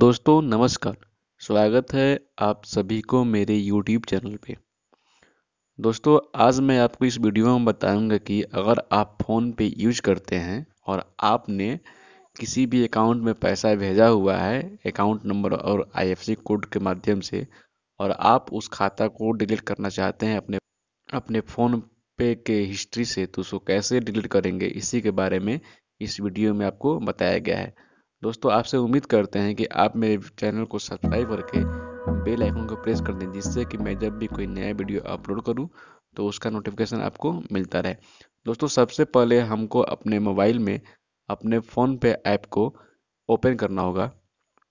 दोस्तों नमस्कार स्वागत है आप सभी को मेरे YouTube चैनल पे दोस्तों आज मैं आपको इस वीडियो में बताऊंगा कि अगर आप फ़ोन पे यूज करते हैं और आपने किसी भी अकाउंट में पैसा भेजा हुआ है अकाउंट नंबर और आई कोड के माध्यम से और आप उस खाता को डिलीट करना चाहते हैं अपने अपने फ़ोन पे के हिस्ट्री से तो उसको कैसे डिलीट करेंगे इसी के बारे में इस वीडियो में आपको बताया गया है दोस्तों आपसे उम्मीद करते हैं कि आप मेरे चैनल को सब्सक्राइब करके बेल आइकन को प्रेस कर दें जिससे कि मैं जब भी कोई नया वीडियो अपलोड करूं तो उसका नोटिफिकेशन आपको मिलता रहे दोस्तों सबसे पहले हमको अपने मोबाइल में अपने फ़ोन पे ऐप को ओपन करना होगा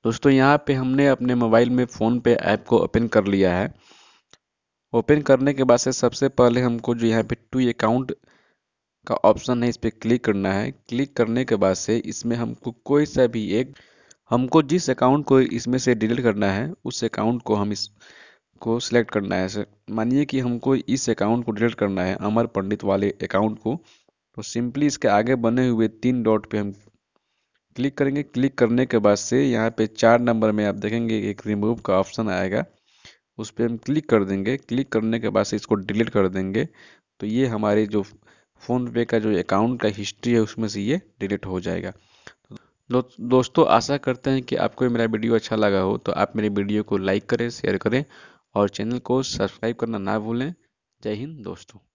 दोस्तों यहाँ पे हमने अपने मोबाइल में फ़ोन पे ऐप को ओपन कर लिया है ओपन करने के बाद से सबसे पहले हमको जो यहाँ पे टू अकाउंट का ऑप्शन है इस पर क्लिक करना है क्लिक करने के बाद से इसमें हमको कोई सा भी एक हमको जिस अकाउंट को इसमें से डिलीट करना है उस अकाउंट को हम इस को सिलेक्ट करना है मानिए कि हमको इस अकाउंट को डिलीट करना है अमर पंडित वाले अकाउंट को तो सिंपली इसके आगे बने हुए तीन डॉट पे हम क्लिक करेंगे क्लिक करने के बाद से यहाँ पे चार नंबर में आप देखेंगे एक रिमूव का ऑप्शन आएगा उस पर हम क्लिक कर देंगे क्लिक करने के बाद से इसको डिलीट कर देंगे तो ये हमारे जो फ़ोनपे का जो अकाउंट का हिस्ट्री है उसमें से ये डिलीट हो जाएगा दो, दोस्तों आशा करते हैं कि आपको मेरा वीडियो अच्छा लगा हो तो आप मेरे वीडियो को लाइक करें शेयर करें और चैनल को सब्सक्राइब करना ना भूलें जय हिंद दोस्तों